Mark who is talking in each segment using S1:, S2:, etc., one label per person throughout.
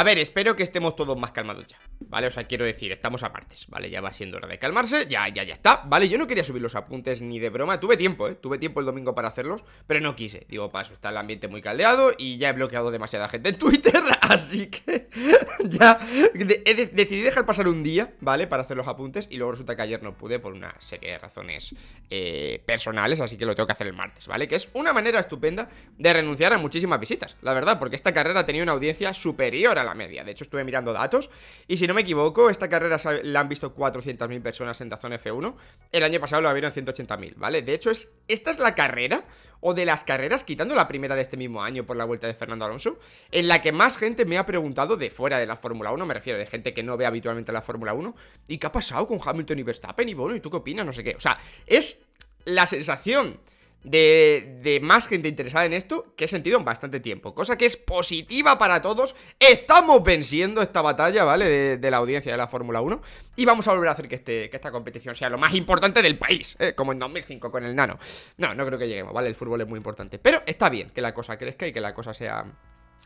S1: A ver, espero que estemos todos más calmados ya Vale, o sea, quiero decir, estamos a martes, Vale, ya va siendo hora de calmarse, ya, ya, ya está Vale, yo no quería subir los apuntes ni de broma Tuve tiempo, eh, tuve tiempo el domingo para hacerlos Pero no quise, digo, paso, está el ambiente muy caldeado Y ya he bloqueado demasiada gente en Twitter Así que ya He decidido Decidí dejar pasar un día, ¿vale? Para hacer los apuntes y luego resulta que ayer no pude Por una serie de razones eh, personales Así que lo tengo que hacer el martes, ¿vale? Que es una manera estupenda de renunciar a muchísimas visitas La verdad, porque esta carrera tenía una audiencia superior a media. De hecho, estuve mirando datos y si no me equivoco, esta carrera la han visto 400.000 personas en Dazón F1. El año pasado la vieron 180.000, ¿vale? De hecho, es, esta es la carrera o de las carreras, quitando la primera de este mismo año por la vuelta de Fernando Alonso, en la que más gente me ha preguntado de fuera de la Fórmula 1, me refiero de gente que no ve habitualmente la Fórmula 1, ¿y qué ha pasado con Hamilton y Verstappen? Y bueno, ¿y tú qué opinas? No sé qué. O sea, es la sensación de, más gente interesada en esto que he sentido en bastante tiempo. Cosa que es positiva para todos. Estamos venciendo esta batalla, ¿vale? De, la audiencia de la Fórmula 1. Y vamos a volver a hacer que, este, que esta competición sea lo más importante del país. ¿eh? Como en 2005 con el nano. No, no creo que lleguemos, ¿vale? El fútbol es muy importante. Pero está bien que la cosa crezca y que la cosa sea,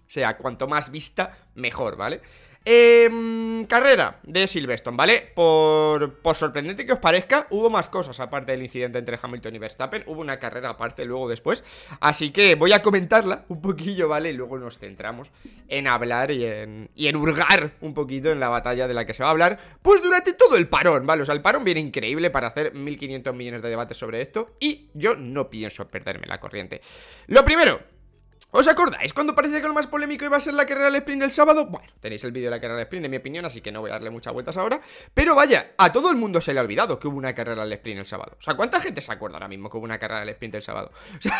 S1: sea cuanto más vista, mejor, ¿vale? Em, carrera de Silverstone, ¿vale? Por, por, sorprendente que os parezca, hubo más cosas aparte del incidente entre Hamilton y Verstappen. Hubo una carrera aparte luego después. Así que voy a comentarla un poquillo, ¿vale? Y luego nos centramos en hablar y en, y en hurgar un poquito en la batalla de la que se va a hablar. Pues durante todo el parón, ¿vale? O sea, el parón viene increíble para hacer 1500 millones de debates sobre esto. Y yo no pienso perderme la corriente. Lo primero ¿Os acordáis cuando parece que lo más polémico iba a ser la carrera del sprint del sábado? Bueno, tenéis el vídeo de la carrera del sprint, en mi opinión, así que no voy a darle muchas vueltas ahora. Pero vaya, a todo el mundo se le ha olvidado que hubo una carrera al sprint el sábado. O sea, ¿cuánta gente se acuerda ahora mismo que hubo una carrera del sprint el sábado? O sea,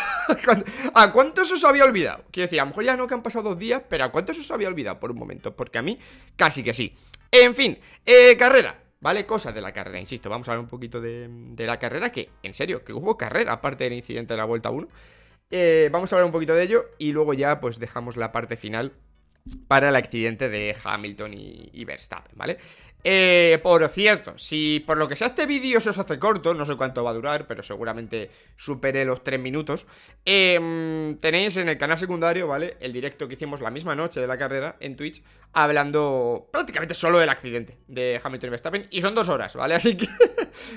S1: ¿a cuántos os había olvidado? Quiero decir, a lo mejor ya no que han pasado dos días, pero ¿a cuántos os había olvidado por un momento? Porque a mí casi que sí. En fin, eh, carrera. ¿Vale? Cosas de la carrera, insisto, vamos a hablar un poquito de, de la carrera, que en serio, que hubo carrera aparte del incidente de la vuelta 1. Eh, vamos a hablar un poquito de ello y luego ya pues dejamos la parte final para el accidente de Hamilton y, y Verstappen, ¿vale? Eh, por cierto, si por lo que sea este vídeo se os hace corto, no sé cuánto va a durar, pero seguramente supere los 3 minutos, em, tenéis en el canal secundario, ¿vale? El directo que hicimos la misma noche de la carrera en Twitch, hablando prácticamente solo del accidente de Hamilton y Verstappen, y son dos horas, ¿vale? Así que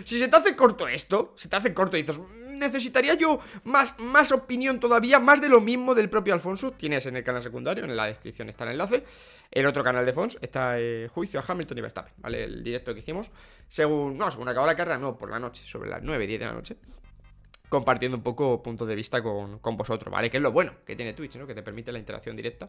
S1: si se te hace corto esto, se te hace corto y dices, necesitaría yo más, más opinión todavía, más de lo mismo del propio Alfonso, tienes en el canal secundario, en la descripción está el enlace, el otro canal de Fons está eh, Juicio a Hamilton y Verstappen. ¿vale? El directo que hicimos. Según, no, según acabó la carrera, no, por la noche, sobre las 9, 10 de la noche. Compartiendo un poco punto de vista con, vosotros, ¿vale? Que es lo bueno que tiene Twitch, ¿no? Que te permite la interacción directa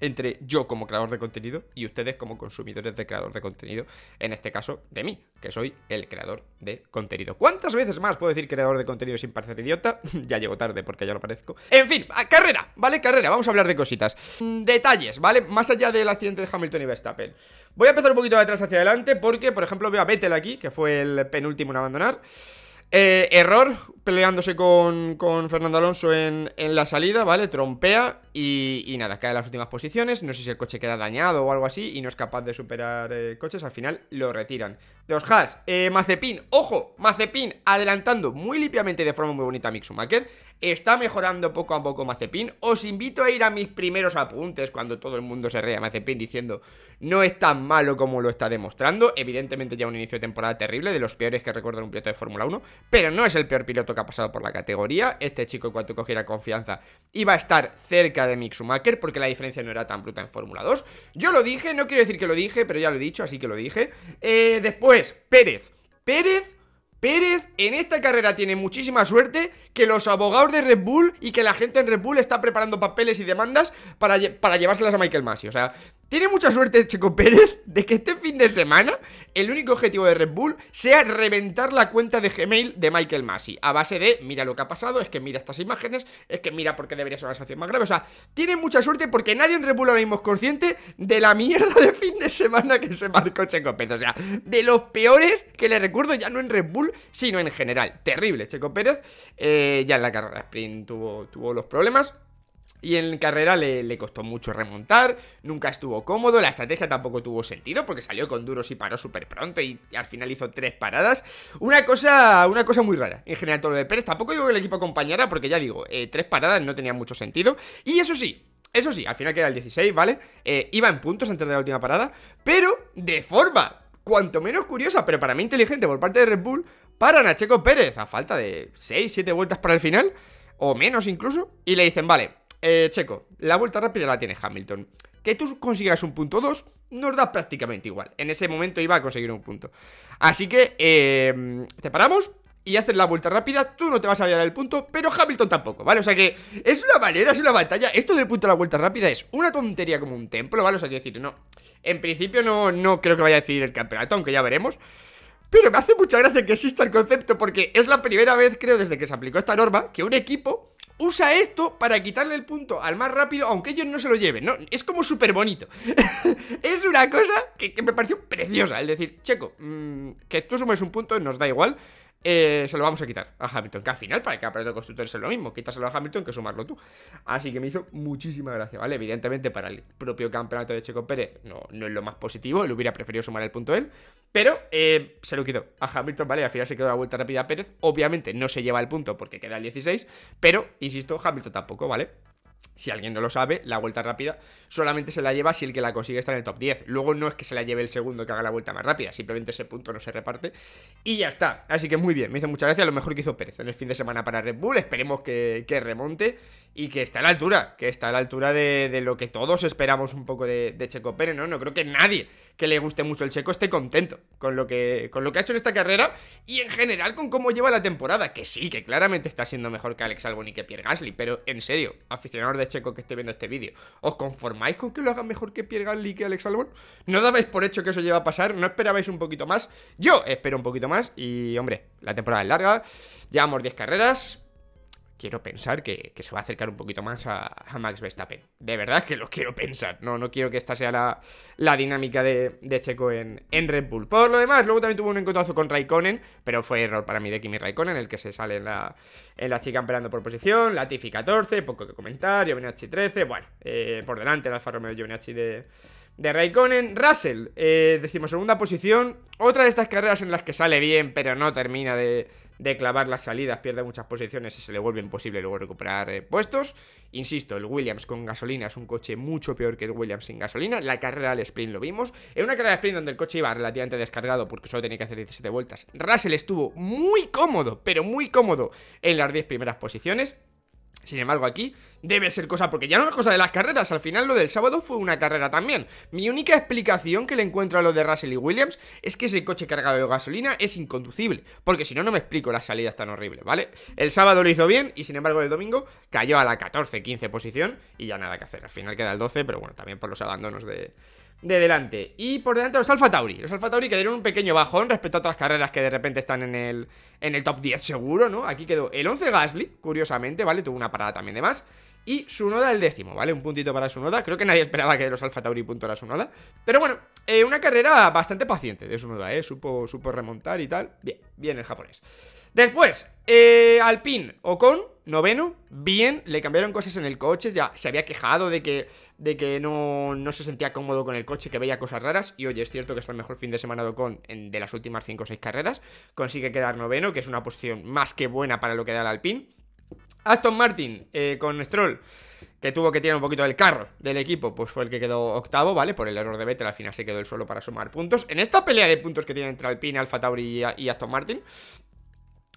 S1: entre yo como creador de contenido y ustedes como consumidores de creador de contenido, en este caso de mí, que soy el creador de contenido. ¿Cuántas veces más puedo decir creador de contenido sin parecer idiota? ya llego tarde porque ya lo parezco. En fin, carrera, ¿vale? Carrera, vamos a hablar de cositas. Mm, detalles, ¿vale? Más allá del accidente de Hamilton y Verstappen. Voy a empezar un poquito de atrás hacia adelante porque, por ejemplo, veo a Vettel aquí, que fue el penúltimo en abandonar. Eh, error peleándose con, Fernando Alonso en, la salida, ¿vale? Trompea y, nada, cae en las últimas posiciones. No sé si el coche queda dañado o algo así y no es capaz de superar eh, coches. Al final lo retiran. Los Haas, eh, Mazepin, ojo, Mazepin adelantando muy limpiamente de forma muy bonita a Mick Schumacher. Está mejorando poco a poco Mazepin. Os invito a ir a mis primeros apuntes cuando todo el mundo se reía a Mazepin diciendo no es tan malo como lo está demostrando. Evidentemente ya un inicio de temporada terrible, de los peores que recuerdo en un piloto de Fórmula 1, pero no es el peor piloto que ha pasado por la categoría. Este chico cuando cogiera confianza iba a estar cerca de Mick Schumacher porque la diferencia no era tan bruta en Fórmula 2. Yo lo dije, no quiero decir que lo dije, pero ya lo he dicho, así que lo dije. Eh, después, Pérez. Pérez Pérez en esta carrera tiene muchísima suerte que los abogados de Red Bull y que la gente en Red Bull está preparando papeles y demandas para, llevárselas a Michael Masi. O sea, tiene mucha suerte Checo Pérez de que este fin de semana el único objetivo de Red Bull sea reventar la cuenta de Gmail de Michael Massey a base de mira lo que ha pasado, es que mira estas imágenes, es que mira porque debería ser una sanción más grave. O sea, tiene mucha suerte porque nadie en Red Bull ahora mismo es consciente de la mierda de fin de semana que se marcó Checo Pérez. O sea, de los peores que le recuerdo ya no en Red Bull, sino en general. Terrible Checo Pérez. Eh, ya en la carrera sprint tuvo, tuvo los problemas y en carrera le, costó mucho remontar, nunca estuvo cómodo, la estrategia tampoco tuvo sentido porque salió con duros y paró súper pronto y al final hizo tres paradas. Una cosa, una cosa muy rara en general todo lo de Pérez, tampoco digo que el equipo acompañara porque ya digo, eh, tres paradas no tenía mucho sentido y eso sí, eso sí, al final queda el 16, ¿vale? Eh, iba en puntos antes de la última parada, pero de forma cuanto menos curiosa, pero para mí inteligente por parte de Red Bull, paran a Checo Pérez a falta de 6, 7 vueltas para el final, o menos incluso, y le dicen, vale, eh, Checo, la vuelta rápida la tiene Hamilton. Que tú consigas un punto 2 nos da prácticamente igual. En ese momento iba a conseguir un punto. Así que eh, te paramos y haces la vuelta rápida. Tú no te vas a llevar el punto, pero Hamilton tampoco, ¿vale? O sea que es una manera, es una batalla. Esto del punto de la vuelta rápida es una tontería como un templo, ¿vale? O sea, quiero decir, no. En principio no, no creo que vaya a decidir el campeonato, aunque ya veremos. Pero me hace mucha gracia que exista el concepto porque es la primera vez, creo, desde que se aplicó esta norma, que un equipo usa esto para quitarle el punto al más rápido, aunque ellos no se lo lleven, ¿no? Es como súper bonito. es una cosa que, me pareció preciosa. Es decir, checo, mm, que tú sumes un punto, nos da igual. Eh, se lo vamos a quitar a Hamilton. Que al final, para el campeonato de constructores es lo mismo, quitárselo a Hamilton que sumarlo tú. Así que me hizo muchísima gracia, ¿vale? Evidentemente, para el propio campeonato de Checo Pérez no, no es lo más positivo, él hubiera preferido sumar el punto él, pero eh, se lo quitó a Hamilton, ¿vale? Al final se quedó la vuelta rápida a Pérez. Obviamente no se lleva el punto porque queda el 16, pero insisto, Hamilton tampoco, ¿vale? Si alguien no lo sabe, la vuelta rápida solamente se la lleva si el que la consigue está en el top 10. Luego no es que se la lleve el segundo que haga la vuelta más rápida, simplemente ese punto no se reparte. Y ya está. Así que muy bien, me dice muchas gracias. Lo mejor que hizo Pérez en el fin de semana para Red Bull. Esperemos que, que remonte y que está a la altura, que está a la altura de, lo que todos esperamos un poco de, Checo Pérez, ¿no? No creo que nadie que le guste mucho el Checo esté contento con lo, que, con lo que ha hecho en esta carrera y en general con cómo lleva la temporada, que sí, que claramente está siendo mejor que Alex Albon y que Pierre Gasly, pero en serio, aficionados de Checo que esté viendo este vídeo, ¿os conformáis con que lo haga mejor que Pierre Gasly y que Alex Albon? ¿No dabais por hecho que eso lleva a pasar? ¿No esperabais un poquito más? Yo espero un poquito más y, hombre, la temporada es larga, llevamos 10 carreras, quiero pensar que, se va a acercar un poquito más a, Max Verstappen. De verdad que lo quiero pensar. No, no quiero que esta sea la, dinámica de, Checo en, en, Red Bull. Por lo demás, luego también tuvo un encontrazo con Raikkonen, pero fue error para mí de Kimi Raikkonen, el que se sale en la, en la chica esperando por posición. Latifi 14, poco que comentar, h 13, bueno, eh, por delante el Alfa Romeo Giovinacci de... De Raikkonen, Russell, eh, decimos segunda posición. Otra de estas carreras en las que sale bien, pero no termina de, de clavar las salidas, pierde muchas posiciones y se le vuelve imposible luego recuperar eh, puestos. Insisto, el Williams con gasolina es un coche mucho peor que el Williams sin gasolina. la carrera al sprint lo vimos. En una carrera al sprint donde el coche iba relativamente descargado porque solo tenía que hacer 17 vueltas, Russell estuvo muy cómodo, pero muy cómodo en las 10 primeras posiciones. Sin embargo, aquí debe ser cosa, porque ya no es cosa de las carreras, al final lo del sábado fue una carrera también. Mi única explicación que le encuentro a lo de Russell y Williams es que ese coche cargado de gasolina es inconducible, porque si no, no me explico las salidas tan horribles, ¿vale? El sábado lo hizo bien y sin embargo el domingo cayó a la 14-15 posición y ya nada que hacer. Al final queda el 12, pero bueno, también por los abandonos de, de delante. Y por delante los Alfa Tauri. Los Alfa Tauri que dieron un pequeño bajón respecto a otras carreras que de repente están en el, en el top 10 seguro, ¿no? Aquí quedó el 11 Gasly, curiosamente, ¿vale? Tuvo una parada también de más. Y Sunoda el décimo, ¿vale? Un puntito para Sunoda. Creo que nadie esperaba que de los Alfa Tauri su Sunoda. Pero bueno, eh, una carrera bastante paciente de Sunoda, ¿eh? Supo, supo remontar y tal. Bien, bien el japonés. Después, eh, Alpine Ocon, noveno, bien, le cambiaron cosas en el coche, ya se había quejado de que, de que no, se sentía cómodo con el coche, que veía cosas raras, y oye, es cierto que es el mejor fin de semana de Ocon de las últimas 5 o 6 carreras, consigue quedar noveno, que es una posición más que buena para lo que da el Alpine. Aston Martin eh, con Stroll que tuvo que tirar un poquito del carro del equipo, pues fue el que quedó octavo, ¿vale? Por el error de Vettel, al final se quedó el suelo para sumar puntos. En esta pelea de puntos que tiene entre Alpine, Alfa Tauri y, Aston Martin,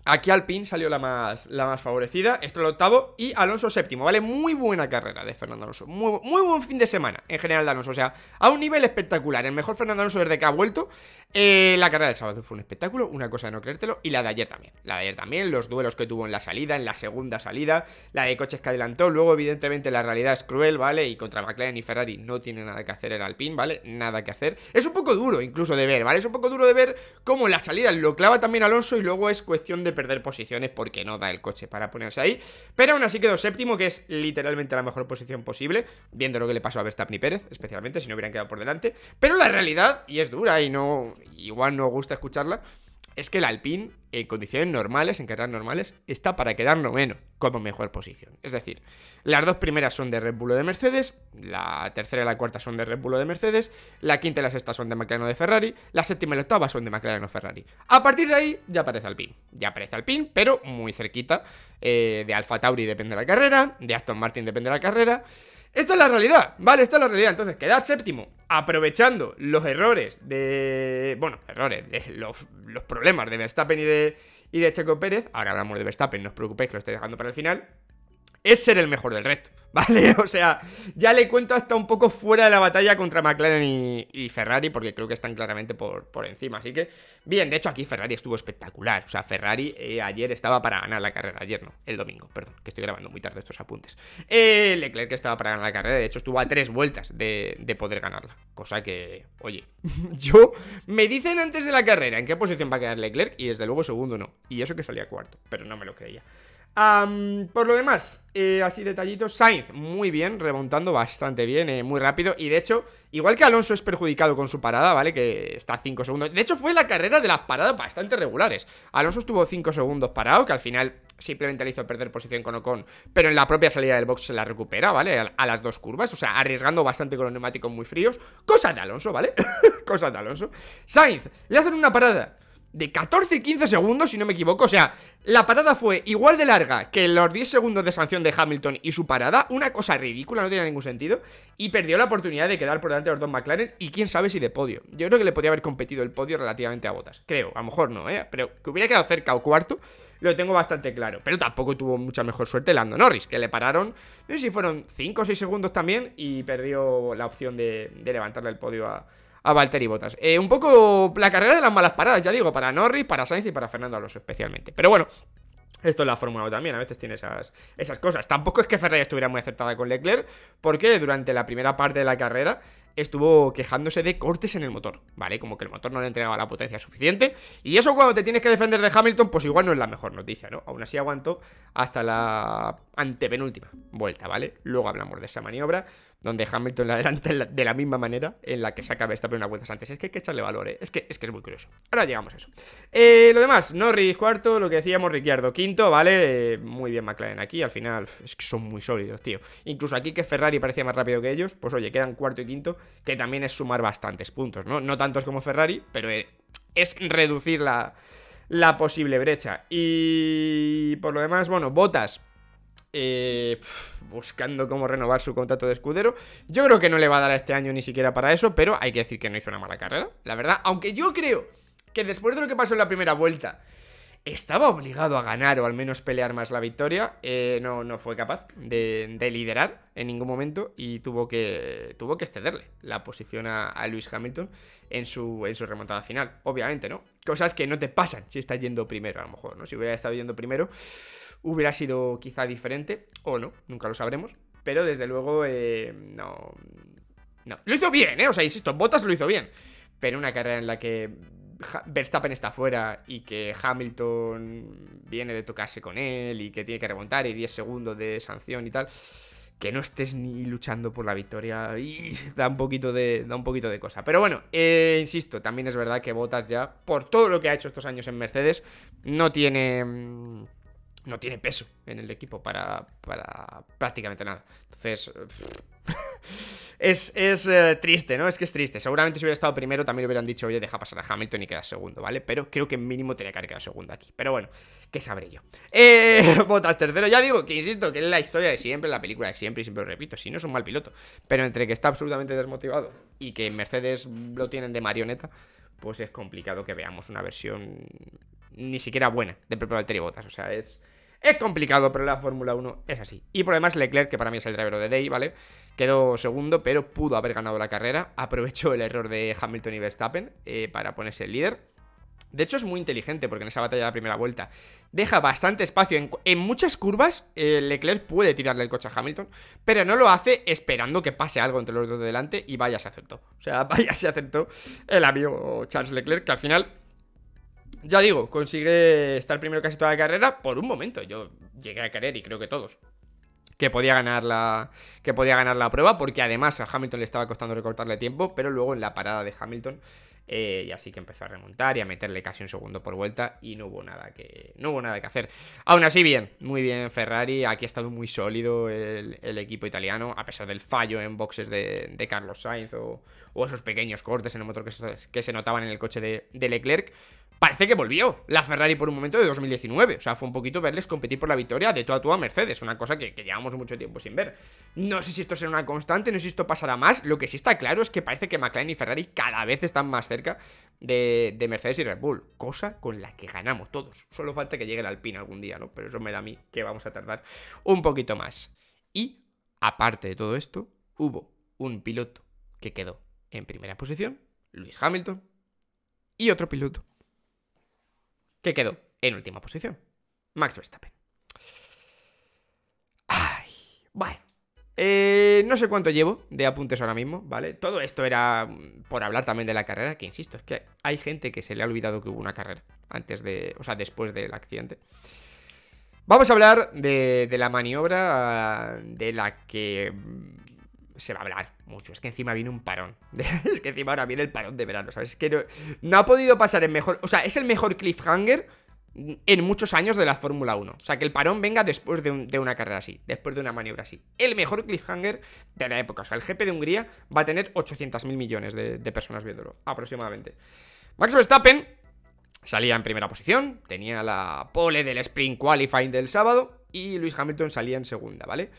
S1: Aquí Alpine salió la más, la más favorecida, esto es el octavo y Alonso séptimo, ¿vale? Muy buena carrera de Fernando Alonso, muy, buen fin de semana en general de Alonso, o sea, a un nivel espectacular, el mejor Fernando Alonso desde que ha vuelto, eh, la carrera del sábado fue un espectáculo, una cosa de no creértelo, y la de ayer también, la de ayer también, los duelos que tuvo en la salida, en la segunda salida, la de coches que adelantó, luego evidentemente la realidad es cruel, ¿vale? Y contra McLaren y Ferrari no tiene nada que hacer en Alpine, ¿vale? Nada que hacer, es un poco duro incluso de ver, ¿vale? Es un poco duro de ver cómo la salida lo clava también Alonso y luego es cuestión de perder posiciones porque no da el coche para ponerse ahí. Pero aún así quedó séptimo, que es literalmente la mejor posición posible, viendo lo que le pasó a Verstappen y Pérez, especialmente si no hubieran quedado por delante. Pero la realidad, y es dura y no igual no gusta escucharla, es que el Alpine, en condiciones normales, en carreras normales, está para quedar menos, como mejor posición. Es decir, las dos primeras son de Red Bull o de Mercedes, la tercera y la cuarta son de Red Bull o de Mercedes, la quinta y la sexta son de McLaren o de Ferrari, la séptima y la octava son de McLaren o Ferrari. A partir de ahí ya aparece Alpine. Ya aparece Alpine, pero muy cerquita. Eh, de Alfa Tauri depende de la carrera, de Aston Martin depende de la carrera. Esta es la realidad, ¿vale? Esta es la realidad. Entonces, queda séptimo, aprovechando los errores de. Bueno, errores, de los, problemas de Verstappen y de, y de Checo Pérez. Ahora hablamos de Verstappen, no os preocupéis que lo estoy dejando para el final es ser el mejor del resto, ¿vale? O sea, ya le cuento hasta un poco fuera de la batalla contra McLaren y, Ferrari, porque creo que están claramente por, por, encima. Así que, bien, de hecho aquí Ferrari estuvo espectacular. O sea, Ferrari eh, ayer estaba para ganar la carrera, ayer no, el domingo, perdón, que estoy grabando muy tarde estos apuntes. Eh, Leclerc estaba para ganar la carrera, de hecho estuvo a tres vueltas de, de poder ganarla. Cosa que, oye, yo me dicen antes de la carrera en qué posición va a quedar Leclerc y desde luego segundo no. Y eso que salía cuarto, pero no me lo creía por lo demás, eh, así detallitos, Sainz muy bien, remontando bastante bien, eh, muy rápido. Y de hecho, igual que Alonso es perjudicado con su parada, ¿vale? Que está 5 segundos. De hecho, fue la carrera de las paradas bastante regulares. Alonso estuvo 5 segundos parado, que al final simplemente le hizo perder posición con Ocon. Pero en la propia salida del box se la recupera, ¿vale? A, las dos curvas, o sea, arriesgando bastante con los neumáticos muy fríos. Cosa de Alonso, ¿vale? Cosa de Alonso. Sainz, le hacen una parada de 14-15 segundos, si no me equivoco. O sea, la parada fue igual de larga que los 10 segundos de sanción de Hamilton y su parada. Una cosa ridícula, no tenía ningún sentido. Y perdió la oportunidad de quedar por delante de los dos McLaren y quién sabe si de podio. Yo creo que le podía haber competido el podio relativamente a botas. Creo, a lo mejor no, ¿eh? Pero que hubiera quedado cerca o cuarto lo tengo bastante claro. Pero tampoco tuvo mucha mejor suerte Lando Norris, que le pararon, no sé si fueron 5 o 6 segundos también, y perdió la opción de, de levantarle el podio a, a Valtteri Botas. Eh, un poco la carrera de las malas paradas, ya digo, para Norris, para Sainz y para Fernando Alonso especialmente. Pero bueno, esto es la Fórmula 1 también, a veces tiene esas, cosas. Tampoco es que Ferreira estuviera muy acertada con Leclerc, porque durante la primera parte de la carrera estuvo quejándose de cortes en el motor, ¿vale? Como que el motor no le entregaba la potencia suficiente. Y eso cuando te tienes que defender de Hamilton, pues igual no es la mejor noticia, ¿no? Aún así aguantó hasta la antepenúltima vuelta, ¿vale? Luego hablamos de esa maniobra donde Hamilton la adelanta de la misma manera en la que se acaba esta primera vuelta antes. Es que hay que echarle valor, ¿eh? es, que, es que es muy curioso. Ahora llegamos a eso. Eh, lo demás, Norris cuarto, lo que decíamos, Ricciardo quinto, ¿vale? Eh, muy bien McLaren aquí, al final es que son muy sólidos, tío. Incluso aquí que Ferrari parecía más rápido que ellos, pues oye, quedan cuarto y quinto, que también es sumar bastantes puntos, ¿no? No tantos como Ferrari, pero es reducir la, la posible brecha. Y por lo demás, bueno, Botas eh, buscando cómo renovar su contrato de escudero. Yo creo que no le va a dar a este año ni siquiera para eso, pero hay que decir que no hizo una mala carrera, la verdad. Aunque yo creo que después de lo que pasó en la primera vuelta, estaba obligado a ganar o al menos pelear más la victoria. Eh, no, no fue capaz de, liderar en ningún momento y tuvo que, tuvo que cederle la posición a, Lewis Hamilton en su, en su remontada final. Obviamente, ¿no? Cosas que no te pasan si estás yendo primero, a lo mejor, ¿no? Si hubiera estado yendo primero hubiera sido quizá diferente, o no, nunca lo sabremos. Pero desde luego, eh, no, no. Lo hizo bien, ¿eh? O sea, insisto, Bottas lo hizo bien. Pero una carrera en la que Verstappen está fuera y que Hamilton viene de tocarse con él y que tiene que remontar y 10 segundos de sanción y tal, que no estés ni luchando por la victoria y da un poquito de, da un poquito de cosa. Pero bueno, eh, insisto, también es verdad que Bottas ya, por todo lo que ha hecho estos años en Mercedes, no tiene mm, no tiene peso en el equipo para, para prácticamente nada. Entonces... es, eh, triste, ¿no? Es que es triste. Seguramente si hubiera estado primero también hubieran dicho, oye, deja pasar a Hamilton y queda segundo, ¿vale? Pero creo que mínimo tenía que haber quedado segundo aquí. Pero bueno, qué sabré yo. Eh, Botas tercero, ya digo que insisto, que es la historia de siempre, la película de siempre, y siempre lo repito, si no es un mal piloto. Pero entre que está absolutamente desmotivado y que Mercedes lo tienen de marioneta, pues es complicado que veamos una versión ni siquiera buena de propio Valtteri Botas. O sea, es... Es complicado, pero la Fórmula 1 es así. Y por demás, Leclerc, que para mí es el driver de Day, ¿vale? Quedó segundo, pero pudo haber ganado la carrera. Aprovechó el error de Hamilton y Verstappen eh, para ponerse el líder. De hecho, es muy inteligente porque en esa batalla de la primera vuelta deja bastante espacio. En, muchas curvas, eh, Leclerc puede tirarle el coche a Hamilton, pero no lo hace esperando que pase algo entre los dos de delante y vaya se acertó. O sea, vaya se acertó el amigo Charles Leclerc, que al final ya digo, consigue estar primero casi toda la carrera por un momento. Yo llegué a creer y creo que todos. Que podía, ganar la, que podía ganar la prueba, porque además a Hamilton le estaba costando recortarle tiempo, pero luego en la parada de Hamilton eh, y así que empezó a remontar y a meterle casi un segundo por vuelta y no hubo nada que no hubo nada que hacer. Aún así bien, muy bien Ferrari, aquí ha estado muy sólido el, equipo italiano a pesar del fallo en boxes de, Carlos Sainz o, esos pequeños cortes en el motor que se, notaban en el coche de Leclerc parece que volvió la Ferrari por un momento de 2019. O sea, fue un poquito verles competir por la victoria de toda a Mercedes, una cosa que, llevamos mucho tiempo sin ver. No sé si esto será una constante, no sé si esto pasará más. Lo que sí está claro es que parece que McLaren y Ferrari cada vez están más cerca de, Mercedes y Red Bull, cosa con la que ganamos todos. Solo falta que llegue el Alpine algún día, ¿no? Pero eso me da a mí que vamos a tardar un poquito más. Y, aparte de todo esto, hubo un piloto que quedó en primera posición, Luis Hamilton, y otro piloto que quedó en última posición. Max Verstappen. Ay, bueno. Eh, no sé cuánto llevo de apuntes ahora mismo, ¿vale? Todo esto era mm, por hablar también de la carrera, que insisto, es que hay gente que se le ha olvidado que hubo una carrera antes de, o sea, después del accidente. Vamos a hablar de la maniobra ah, de la que mm, se va a hablar mucho. Es que encima viene un parón. es que encima ahora viene el parón de verano, ¿sabes? Es que no, ha podido pasar el mejor. O sea, es el mejor cliffhanger en muchos años de la Fórmula 1. O sea, que el parón venga después de, una carrera así, después de una maniobra así. El mejor cliffhanger de la época. O sea, el jefe de Hungría va a tener 800.000 millones de, personas viéndolo, aproximadamente. Max Verstappen salía en primera posición, tenía la pole del sprint qualifying del sábado y Luis Hamilton salía en segunda, ¿vale?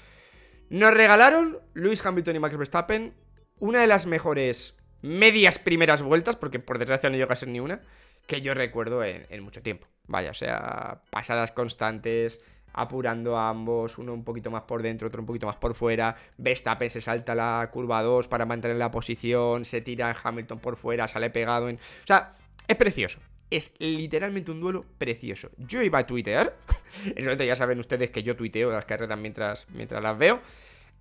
S1: Nos regalaron Luis Hamilton y Max Verstappen una de las mejores medias primeras vueltas, porque por desgracia no llega a ser ni una, que yo recuerdo en, mucho tiempo. Vaya, o sea, pasadas constantes, apurando a ambos, uno un poquito más por dentro, otro un poquito más por fuera. Verstappen se salta la curva 2 para mantener la posición, se tira Hamilton por fuera, sale pegado en. O sea, es precioso es literalmente un duelo precioso. Yo iba a tuitear, eso ya saben ustedes que yo tuiteo las carreras mientras, mientras las veo.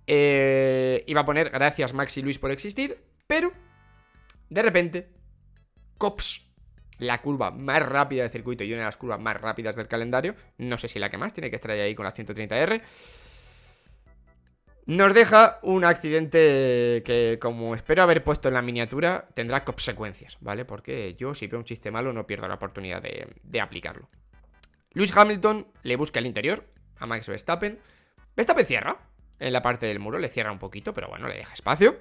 S1: Eh, iba a poner gracias Maxi Luis por existir, pero de repente, Cops, la curva más rápida del circuito y una de las curvas más rápidas del calendario, no sé si la que más, tiene que estar ahí con la 130R. Nos deja un accidente que, como espero haber puesto en la miniatura, tendrá consecuencias, ¿vale? Porque yo, si veo un chiste malo, no pierdo la oportunidad de, aplicarlo. Luis Hamilton le busca el interior a Max Verstappen. Verstappen cierra en la parte del muro, le cierra un poquito, pero bueno, le deja espacio.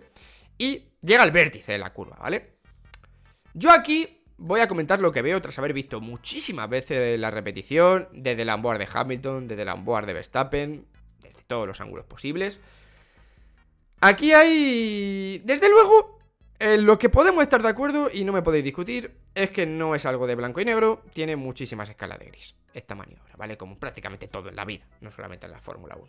S1: Y llega al vértice de la curva, ¿vale? Yo aquí voy a comentar lo que veo tras haber visto muchísimas veces la repetición, desde el de Hamilton, desde el de Verstappen, todos los ángulos posibles. Aquí hay... Desde luego, lo que podemos estar de acuerdo y no me podéis discutir es que no es algo de blanco y negro, tiene muchísimas escalas de gris. Esta maniobra, ¿vale? Como prácticamente todo en la vida, no solamente en la Fórmula 1.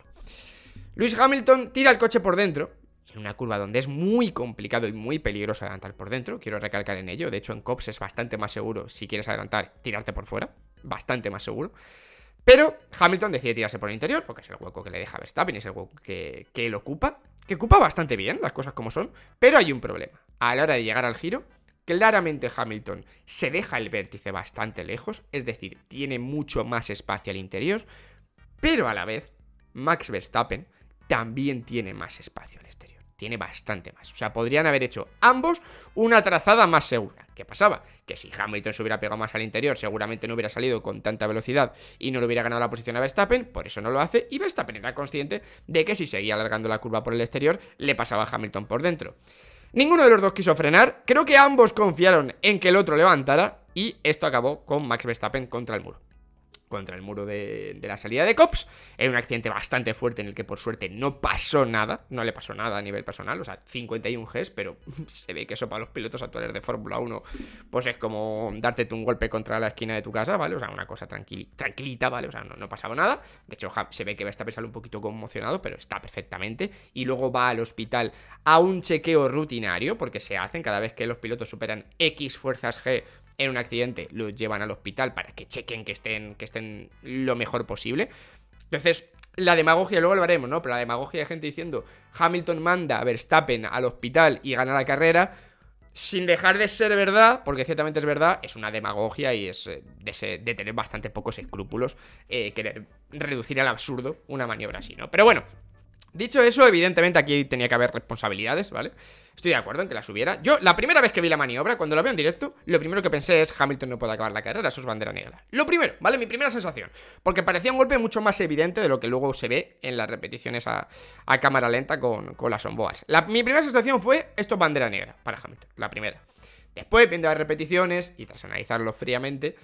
S1: Luis Hamilton tira el coche por dentro, en una curva donde es muy complicado y muy peligroso adelantar por dentro, quiero recalcar en ello, de hecho en COPS es bastante más seguro si quieres adelantar, tirarte por fuera, bastante más seguro. Pero Hamilton decide tirarse por el interior, porque es el hueco que le deja Verstappen, es el hueco que, que él ocupa, que ocupa bastante bien las cosas como son, pero hay un problema. A la hora de llegar al giro, claramente Hamilton se deja el vértice bastante lejos, es decir, tiene mucho más espacio al interior, pero a la vez Max Verstappen también tiene más espacio al tiene bastante más. O sea, podrían haber hecho ambos una trazada más segura. ¿Qué pasaba? Que si Hamilton se hubiera pegado más al interior, seguramente no hubiera salido con tanta velocidad y no le hubiera ganado la posición a Verstappen, por eso no lo hace, y Verstappen era consciente de que si seguía alargando la curva por el exterior, le pasaba a Hamilton por dentro. Ninguno de los dos quiso frenar, creo que ambos confiaron en que el otro levantara, y esto acabó con Max Verstappen contra el muro contra el muro de, la salida de Cops. es un accidente bastante fuerte en el que por suerte no pasó nada, no le pasó nada a nivel personal, o sea, 51 Gs, pero se ve que eso para los pilotos actuales de Fórmula 1, pues es como darte un golpe contra la esquina de tu casa, ¿vale? O sea, una cosa tranquilita, ¿vale? O sea, no, no pasaba nada. De hecho, se ve que va estar pensando un poquito conmocionado, pero está perfectamente. Y luego va al hospital a un chequeo rutinario, porque se hacen cada vez que los pilotos superan X fuerzas G, en un accidente, lo llevan al hospital para que chequen que estén, que estén lo mejor posible. Entonces, la demagogia, luego lo haremos, ¿no? Pero la demagogia de gente diciendo Hamilton manda a Verstappen al hospital y gana la carrera, sin dejar de ser verdad, porque ciertamente es verdad, es una demagogia y es eh, de, tener bastante pocos escrúpulos eh, querer reducir al absurdo una maniobra así, ¿no? Pero bueno, Dicho eso, evidentemente aquí tenía que haber responsabilidades, ¿vale? Estoy de acuerdo en que las hubiera. Yo, la primera vez que vi la maniobra, cuando la veo en directo, lo primero que pensé es Hamilton no puede acabar la carrera, eso es bandera negra. Lo primero, ¿vale? Mi primera sensación. Porque parecía un golpe mucho más evidente de lo que luego se ve en las repeticiones a, cámara lenta con, las onboas. mi primera sensación fue, esto es bandera negra para Hamilton, la primera. Después, viendo las repeticiones y tras analizarlo fríamente,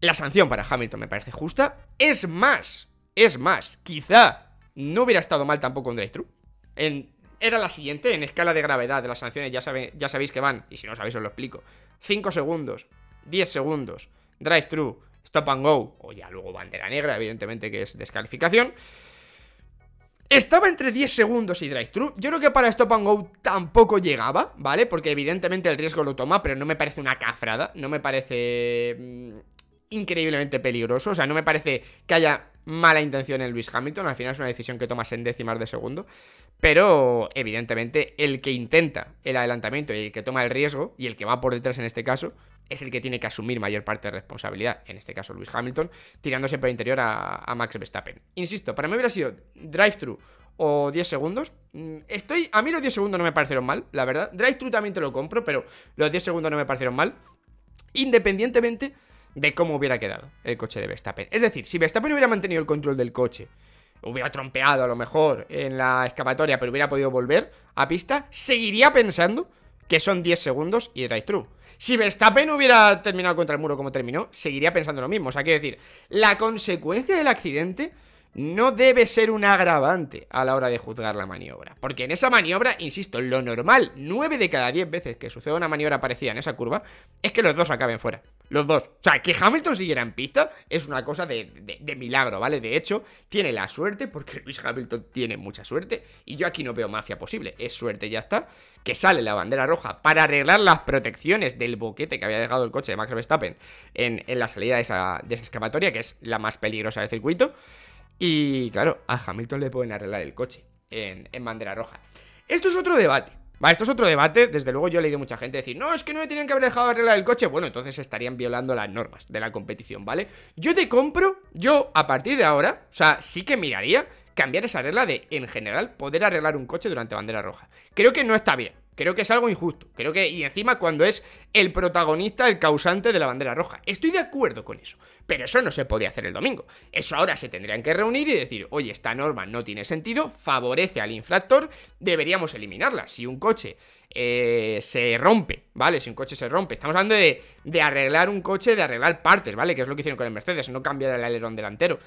S1: la sanción para Hamilton me parece justa. Es más, es más, quizá no hubiera estado mal tampoco un drive-thru. Era la siguiente en escala de gravedad de las sanciones, ya, sabéis que van, y si no sabéis os lo explico. 5 segundos, 10 segundos, drive-thru, stop and go, o ya luego bandera negra, evidentemente que es descalificación. Estaba entre 10 segundos y drive-thru. Yo creo que para Stop and Go tampoco llegaba, ¿vale? Porque evidentemente el riesgo lo toma, pero no me parece una cafrada. No me parece mm, increíblemente peligroso. O sea, no me parece que haya mala intención en Luis Hamilton, al final es una decisión que tomas en décimas de segundo, pero evidentemente el que intenta el adelantamiento y el que toma el riesgo y el que va por detrás en este caso es el que tiene que asumir mayor parte de responsabilidad, en este caso Luis Hamilton, tirándose por el interior a, Max Verstappen. Insisto, para mí hubiera sido drive-thru o 10 segundos. Mm, estoy. A mí los 10 segundos no me parecieron mal, la verdad. Drive-thru también te lo compro, pero los 10 segundos no me parecieron mal. Independientemente de cómo hubiera quedado el coche de Verstappen. Es decir, si Verstappen hubiera mantenido el control del coche, hubiera trompeado a lo mejor en la escapatoria, pero hubiera podido volver a pista, seguiría pensando que son 10 segundos y drive true. Si Verstappen hubiera terminado contra el muro como terminó, seguiría pensando lo mismo. O sea, quiero decir, la consecuencia del accidente no debe ser un agravante a la hora de juzgar la maniobra. Porque en esa maniobra, insisto, lo normal, 9 de cada 10 veces que suceda una maniobra parecida en esa curva, es que los dos acaben fuera. Los dos. O sea, que Hamilton siguiera en pista es una cosa de, milagro, ¿vale? De hecho, tiene la suerte, porque Luis Hamilton tiene mucha suerte, y yo aquí no veo mafia posible. Es suerte, ya está. Que sale la bandera roja para arreglar las protecciones del boquete que había dejado el coche de Max Verstappen en, la salida de esa, de que es la más peligrosa del circuito. Y claro, a Hamilton le pueden arreglar el coche en, bandera roja. Esto es otro debate. Va, esto es otro debate. Desde luego yo he leído mucha gente decir, no, es que no me tenían que haber dejado arreglar el coche. Bueno, entonces estarían violando las normas de la competición, ¿vale? Yo te compro, yo a partir de ahora, o sea, sí que miraría cambiar esa regla de, en general, poder arreglar un coche durante bandera roja. Creo que no está bien. Creo que es algo injusto. Creo que, y encima cuando es el protagonista, el causante de la bandera roja. Estoy de acuerdo con eso, pero eso no se podía hacer el domingo. Eso ahora se tendrían que reunir y decir, oye, esta norma no tiene sentido, favorece al infractor, deberíamos eliminarla. Si un coche eh, se rompe, ¿vale? Si un coche se rompe, estamos hablando de, de arreglar un coche, de arreglar partes, ¿vale? Que es lo que hicieron con el Mercedes, no cambiar el alerón delantero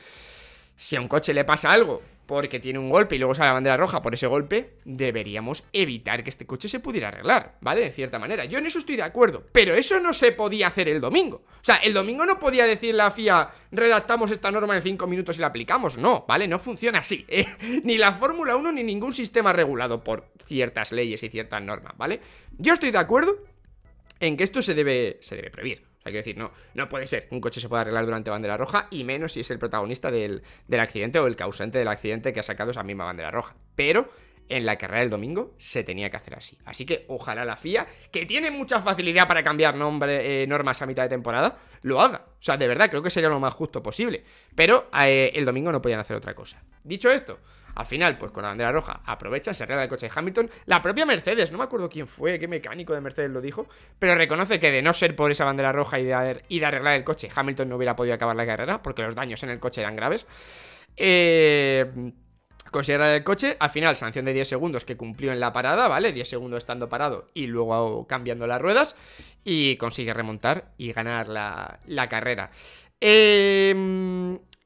S1: si a un coche le pasa algo porque tiene un golpe y luego sale la bandera roja por ese golpe, deberíamos evitar que este coche se pudiera arreglar, ¿vale? De cierta manera. Yo en eso estoy de acuerdo, pero eso no se podía hacer el domingo. O sea, el domingo no podía decir la FIA, redactamos esta norma en 5 minutos y la aplicamos. No, ¿vale? No funciona así. ¿eh? Ni la Fórmula 1 ni ningún sistema regulado por ciertas leyes y ciertas normas, ¿vale? Yo estoy de acuerdo en que esto se debe, se debe prohibir hay que decir, no, no puede ser un coche se puede arreglar durante bandera roja y menos si es el protagonista del, accidente o el causante del accidente que ha sacado esa misma bandera roja. Pero en la carrera del domingo se tenía que hacer así. Así que ojalá la FIA, que tiene mucha facilidad para cambiar eh, normas a mitad de temporada, lo haga. O sea, de verdad, creo que sería lo más justo posible. Pero eh, el domingo no podían hacer otra cosa. Dicho esto, al final, pues con la bandera roja aprovecha, se arregla el coche de Hamilton. La propia Mercedes, no me acuerdo quién fue, qué mecánico de Mercedes lo dijo, pero reconoce que de no ser por esa bandera roja y de, arreglar el coche, Hamilton no hubiera podido acabar la carrera porque los daños en el coche eran graves. Eh arreglar el coche, al final sanción de 10 segundos que cumplió en la parada, ¿vale? 10 segundos estando parado y luego cambiando las ruedas y consigue remontar y ganar la, la carrera. Eh,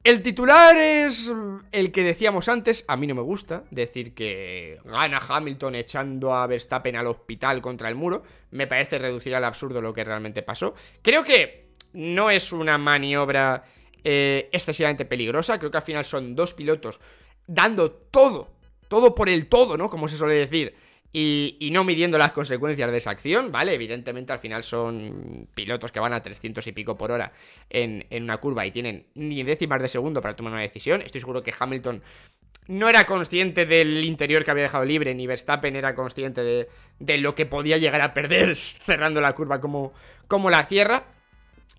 S1: el titular es el que decíamos antes, a mí no me gusta decir que gana Hamilton echando a Verstappen al hospital contra el muro, me parece reducir al absurdo lo que realmente pasó. Creo que no es una maniobra eh, excesivamente peligrosa, creo que al final son dos pilotos dando todo, todo por el todo, ¿no? Como se suele decir, y, no midiendo las consecuencias de esa acción, ¿vale? Evidentemente al final son pilotos que van a 300 y pico por hora en, una curva y tienen ni décimas de segundo para tomar una decisión. Estoy seguro que Hamilton no era consciente del interior que había dejado libre, ni Verstappen era consciente de, lo que podía llegar a perder cerrando la curva como, como la cierra.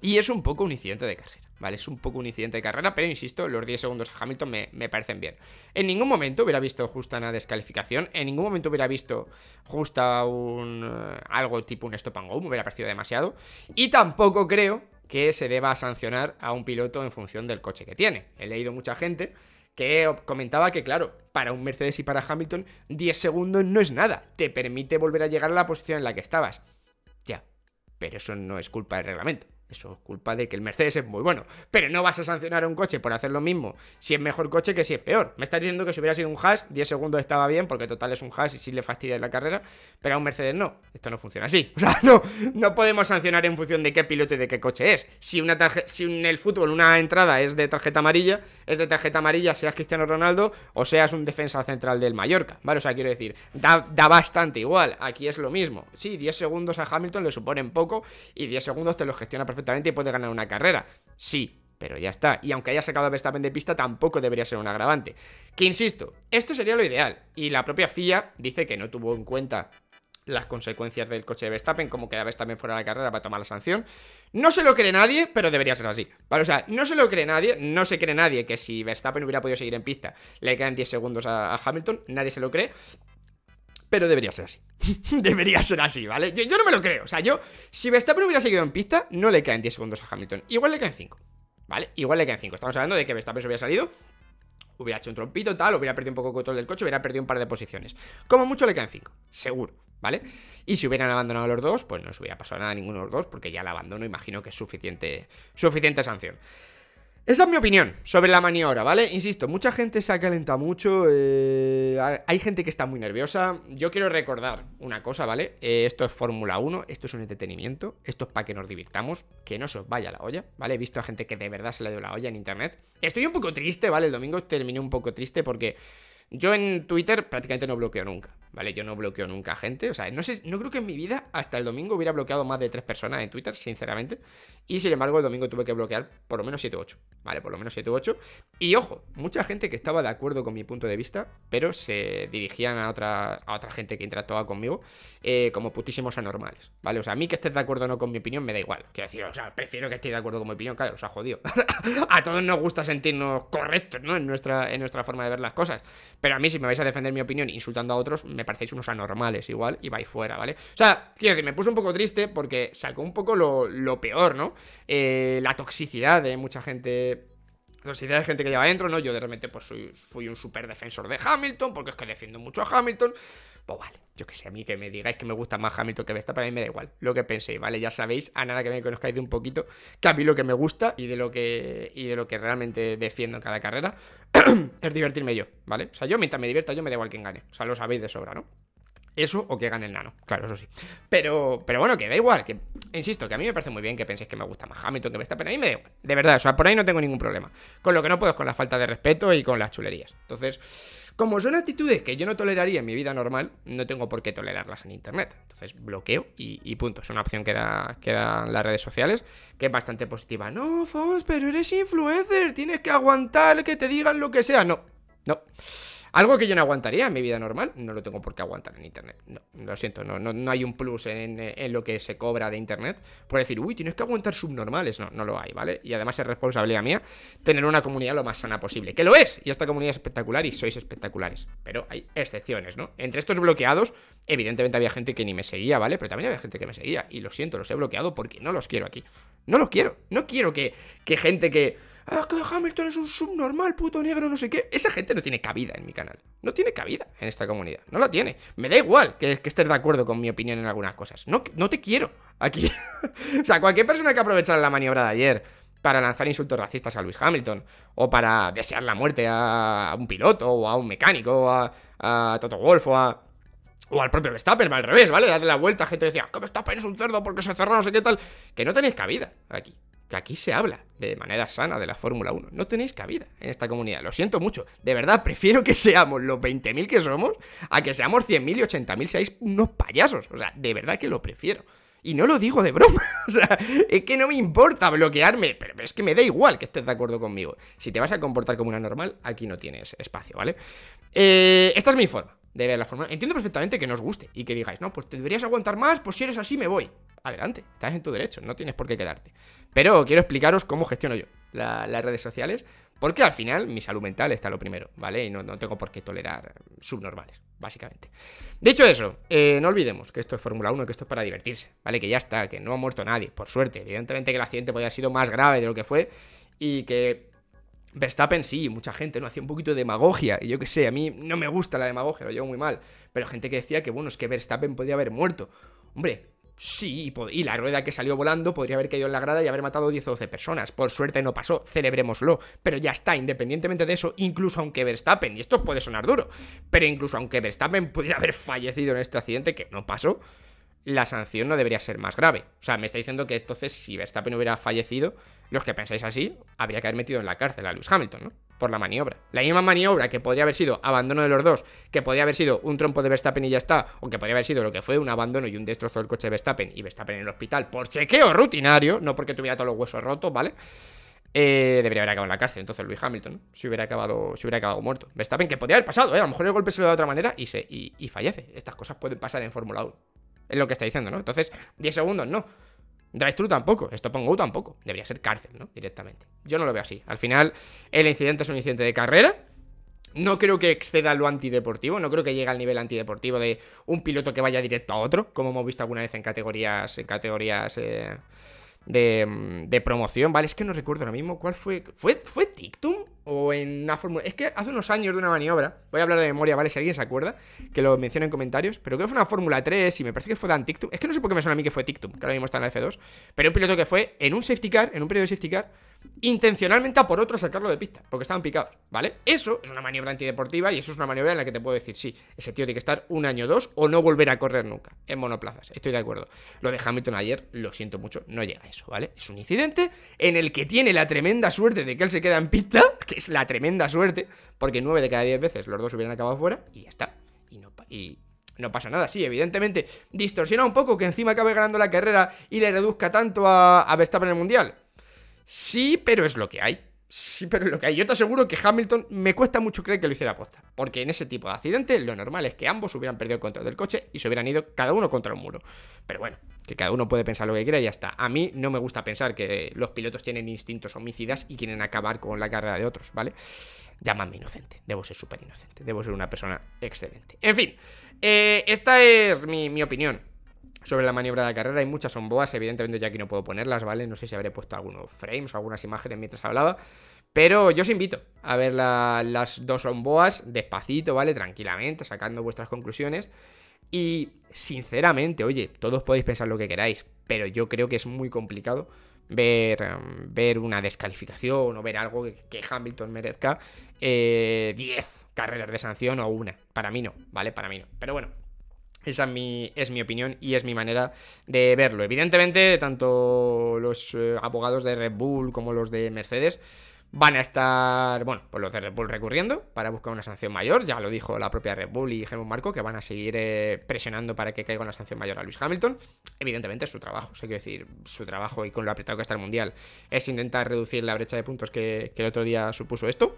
S1: Y es un poco un incidente de carrera. ¿vale? Es un poco un incidente de carrera, pero insisto, los 10 segundos a Hamilton me, parecen bien. En ningún momento hubiera visto justa una descalificación, en ningún momento hubiera visto justa un eh, algo tipo un stop and go, me hubiera parecido demasiado, y tampoco creo que se deba sancionar a un piloto en función del coche que tiene. He leído mucha gente que comentaba que, claro, para un Mercedes y para Hamilton, 10 segundos no es nada. Te permite volver a llegar a la posición en la que estabas. Ya, pero eso no es culpa del reglamento. Eso es culpa de que el Mercedes es muy bueno. Pero no vas a sancionar a un coche por hacer lo mismo si es mejor coche que si es peor. Me estás diciendo que si hubiera sido un hash, 10 segundos estaba bien, porque total es un hash y sí le fastidia la carrera. Pero a un Mercedes no. Esto no funciona así. O sea, no, no podemos sancionar en función de qué piloto y de qué coche es. Si, una si en el fútbol una entrada es de tarjeta amarilla, es de tarjeta amarilla, seas Cristiano Ronaldo o seas un defensa central del Mallorca. Vale, o sea, quiero decir, da, bastante igual. Aquí es lo mismo. Sí, 10 segundos a Hamilton le suponen poco y 10 segundos te los gestiona perfectamente y puede ganar una carrera. Sí, pero ya está. Y aunque haya sacado a Verstappen de pista, tampoco debería ser un agravante. Que insisto, esto sería lo ideal. Y la propia FIA dice que no tuvo en cuenta las consecuencias del coche de Verstappen, como que Verstappen fuera de la carrera para tomar la sanción. No se lo cree nadie, pero debería ser así. Vale, o sea, no se lo cree nadie, no se cree nadie que si Verstappen hubiera podido seguir en pista, le quedan 10 segundos a Hamilton, nadie se lo cree pero debería ser así. debería ser así, ¿vale? Yo, no me lo creo. O sea, yo, si Verstappen hubiera seguido en pista, no le caen 10 segundos a Hamilton. Igual le caen 5, ¿vale? Igual le caen 5. Estamos hablando de que Verstappen se hubiera salido, hubiera hecho un trompito, tal, hubiera perdido un poco de control del coche, hubiera perdido un par de posiciones. Como mucho le caen 5, seguro, ¿vale? Y si hubieran abandonado los dos, pues no se hubiera pasado nada a ninguno de los dos, porque ya el abandono imagino que es suficiente, suficiente sanción. Esa es mi opinión sobre la maniobra, ¿vale? Insisto, mucha gente se ha calentado mucho, eh, hay gente que está muy nerviosa. Yo quiero recordar una cosa, ¿vale? Eh, esto es Fórmula 1, esto es un entretenimiento, esto es para que nos divirtamos, que no se os vaya la olla, ¿vale? He visto a gente que de verdad se le dio la olla en internet. Estoy un poco triste, ¿vale? El domingo terminé un poco triste porque yo en Twitter prácticamente no bloqueo nunca. ¿vale? Yo no bloqueo nunca a gente, o sea, no sé, no creo que en mi vida hasta el domingo hubiera bloqueado más de tres personas en Twitter, sinceramente, y sin embargo el domingo tuve que bloquear por lo menos 7 u 8, ¿vale? Por lo menos 7 u 8, y ojo, mucha gente que estaba de acuerdo con mi punto de vista, pero se dirigían a otra, a otra gente que interactuaba conmigo eh, como putísimos anormales, ¿vale? O sea, a mí que estés de acuerdo o no con mi opinión me da igual, quiero decir, o sea, prefiero que estéis de acuerdo con mi opinión, claro, o sea, jodido. a todos nos gusta sentirnos correctos, ¿no? En nuestra, en nuestra forma de ver las cosas, pero a mí si me vais a defender mi opinión insultando a otros, me me parecéis unos anormales igual y vais fuera, ¿vale? O sea, quiero decir, me puso un poco triste porque sacó un poco lo, peor, ¿no? Eh, la toxicidad de mucha gente toxicidad de gente que lleva adentro, ¿no? Yo de repente pues fui un súper defensor de Hamilton, porque es que defiendo mucho a Hamilton, pues vale, yo que sé, a mí que me digáis que me gusta más Hamilton que Vesta, para mí me da igual lo que penséis, ¿vale? Ya sabéis, a nada que me conozcáis de un poquito, que a mí lo que me gusta y de lo que, de lo que realmente defiendo en cada carrera es divertirme yo, ¿vale? O sea, yo mientras me divierta, yo me da igual quién gane. O sea, lo sabéis de sobra, ¿no? Eso o que gane el nano, claro, eso sí. Pero, pero bueno, que da igual, que insisto, que a mí me parece muy bien que penséis que me gusta más Hamilton que Pero a mí me da igual, de verdad, o sea, por ahí no tengo ningún problema. Con lo que no puedo es con la falta de respeto y con las chulerías. Entonces, como son actitudes que yo no toleraría en mi vida normal, no tengo por qué tolerarlas en Internet. Entonces bloqueo y, punto. Es una opción que, da, que dan las redes sociales, que es bastante positiva. No, Fons, pero eres influencer, tienes que aguantar que te digan lo que sea. No, no. Algo que yo no aguantaría en mi vida normal, no lo tengo por qué aguantar en Internet. No, lo siento, no, no, hay un plus eh, en, lo que se cobra de Internet por decir, uy, tienes que aguantar subnormales. No, no lo hay, ¿vale? Y además es responsabilidad mía tener una comunidad lo más sana posible, que lo es. Y esta comunidad es espectacular y sois espectaculares. Pero hay excepciones, ¿no? Entre estos bloqueados, evidentemente había gente que ni me seguía, ¿vale? Pero también había gente que me seguía. Y lo siento, los he bloqueado porque no los quiero aquí. No los quiero. No quiero que, que gente que Ah, que Hamilton es un subnormal, puto negro, no sé qué. Esa gente no tiene cabida en mi canal. No tiene cabida en esta comunidad. No la tiene. Me da igual que, estés de acuerdo con mi opinión en algunas cosas. No, no te quiero aquí. o sea, cualquier persona que aprovechara la maniobra de ayer para lanzar insultos racistas a Luis Hamilton, o para desear la muerte a un piloto, o a un mecánico, o a, Toto Wolf, o a o al propio Verstappen, al revés, ¿vale? Darle la vuelta a gente decía, que Verstappen es un cerdo porque se cerró, no sé qué tal. Que no tenéis cabida aquí que aquí se habla de manera sana de la Fórmula 1. No tenéis cabida en esta comunidad. Lo siento mucho. De verdad, prefiero que seamos los 20.000 que somos a que seamos 100.000 y 80.000 seáis unos payasos. O sea, de verdad que lo prefiero. Y no lo digo de broma. o sea, es que no me importa bloquearme. Pero, es que me da igual que estés de acuerdo conmigo. Si te vas a comportar como una normal, aquí no tienes espacio, ¿vale? Eh, esta es mi forma de la forma. Entiendo perfectamente que no os guste y que digáis, no, pues te deberías aguantar más, pues si eres así me voy. Adelante, estás en tu derecho, no tienes por qué quedarte. Pero quiero explicaros cómo gestiono yo las redes sociales, porque al final mi salud mental está lo primero, ¿vale? Y no, tengo por qué tolerar subnormales, básicamente. Dicho eso, eh, no olvidemos que esto es Fórmula 1, que esto es para divertirse, ¿vale? Que ya está, que no ha muerto nadie, por suerte. Evidentemente que el accidente podría haber sido más grave de lo que fue y que Verstappen sí, mucha gente, ¿no? Hacía un poquito de demagogia, y yo qué sé, a mí no me gusta la demagogia, lo llevo muy mal, pero gente que decía que, bueno, es que Verstappen podría haber muerto. Hombre, sí, y, la rueda que salió volando podría haber caído en la grada y haber matado 10 o 12 personas. Por suerte no pasó, celebrémoslo. Pero ya está, independientemente de eso, incluso aunque Verstappen, y esto puede sonar duro, pero incluso aunque Verstappen pudiera haber fallecido en este accidente, que no pasó, la sanción no debería ser más grave. O sea, me está diciendo que entonces si Verstappen hubiera fallecido, los que pensáis así, habría que haber metido en la cárcel a Lewis Hamilton, ¿no? Por la maniobra. La misma maniobra que podría haber sido abandono de los dos, que podría haber sido un trompo de Verstappen y ya está, o que podría haber sido lo que fue un abandono y un destrozo del coche de Verstappen y Verstappen en el hospital por chequeo rutinario, no porque tuviera todos los huesos rotos, ¿vale? Eh, debería haber acabado en la cárcel entonces Luis Hamilton, si hubiera acabado, si hubiera acabado muerto. Verstappen, que podría haber pasado, ¿eh? a lo mejor el golpe se lo da de otra manera y, se, y, y fallece. Estas cosas pueden pasar en Fórmula 1. Es lo que está diciendo, ¿no? Entonces, 10 segundos no. Drive True tampoco, esto pongo Go tampoco. Debería ser cárcel, ¿no? Directamente. Yo no lo veo así. Al final, el incidente es un incidente de carrera. No creo que exceda lo antideportivo, no creo que llegue al nivel antideportivo de un piloto que vaya directo a otro, como hemos visto alguna vez en categorías, en categorías eh, mm, de, promoción, ¿vale? Es que no recuerdo ahora mismo cuál fue. ¿Fue, fue Tictum? o en una fórmula. Es que hace unos años de una maniobra, voy a hablar de memoria, ¿vale? Si alguien se acuerda, que lo menciona en comentarios, pero creo que fue una Fórmula 3 y me parece que fue Dan TikTok. Es que no sé por qué me suena a mí que fue TikTok. que ahora mismo está en la F2, pero un piloto que fue en un safety car, en un periodo de safety car intencionalmente a por otro sacarlo de pista, porque estaban picados, ¿vale? Eso es una maniobra antideportiva y eso es una maniobra en la que te puedo decir, sí, ese tío tiene que estar un año o dos o no volver a correr nunca en monoplazas, estoy de acuerdo. Lo de Hamilton ayer, lo siento mucho, no llega a eso, ¿vale? Es un incidente en el que tiene la tremenda suerte de que él se queda en pista, que es la tremenda suerte, porque nueve de cada diez veces los dos hubieran acabado fuera y ya está. Y, no, pasa nada. Sí, evidentemente, distorsiona un poco que encima acabe ganando la carrera y le reduzca tanto a, a en el Mundial. Sí, pero es lo que hay. Sí, pero es lo que hay. Yo te aseguro que Hamilton me cuesta mucho creer que lo hiciera aposta. Porque en ese tipo de accidente lo normal es que ambos hubieran perdido el control del coche y se hubieran ido cada uno contra un muro. Pero bueno, que cada uno puede pensar lo que quiera y ya está. A mí no me gusta pensar que los pilotos tienen instintos homicidas y quieren acabar con la carrera de otros, ¿vale? Llámame inocente, debo ser súper inocente, debo ser una persona excelente. En fin, eh, esta es mi opinión sobre la maniobra de carrera. Hay muchas onboas, evidentemente yo aquí no puedo ponerlas, ¿vale? No sé si habré puesto algunos frames o algunas imágenes mientras hablaba. Pero yo os invito a ver las dos onboas despacito, ¿vale? Tranquilamente, sacando vuestras conclusiones. Y sinceramente, oye, todos podéis pensar lo que queráis, pero yo creo que es muy complicado ver, mm, ver una descalificación o ver algo que, Hamilton merezca 10 eh, carreras de sanción o una. Para mí no, ¿vale? Para mí no. Pero bueno, esa es mi, es mi, opinión y es mi manera de verlo. Evidentemente, tanto los eh, abogados de Red Bull como los de Mercedes van a estar, bueno, pues los de Red Bull recurriendo para buscar una sanción mayor. Ya lo dijo la propia Red Bull y Helmut Marco, que van a seguir eh, presionando para que caiga una sanción mayor a Luis Hamilton. Evidentemente es su trabajo, o sea, decir, su trabajo y con lo apretado que está el Mundial es intentar reducir la brecha de puntos que, que el otro día supuso esto.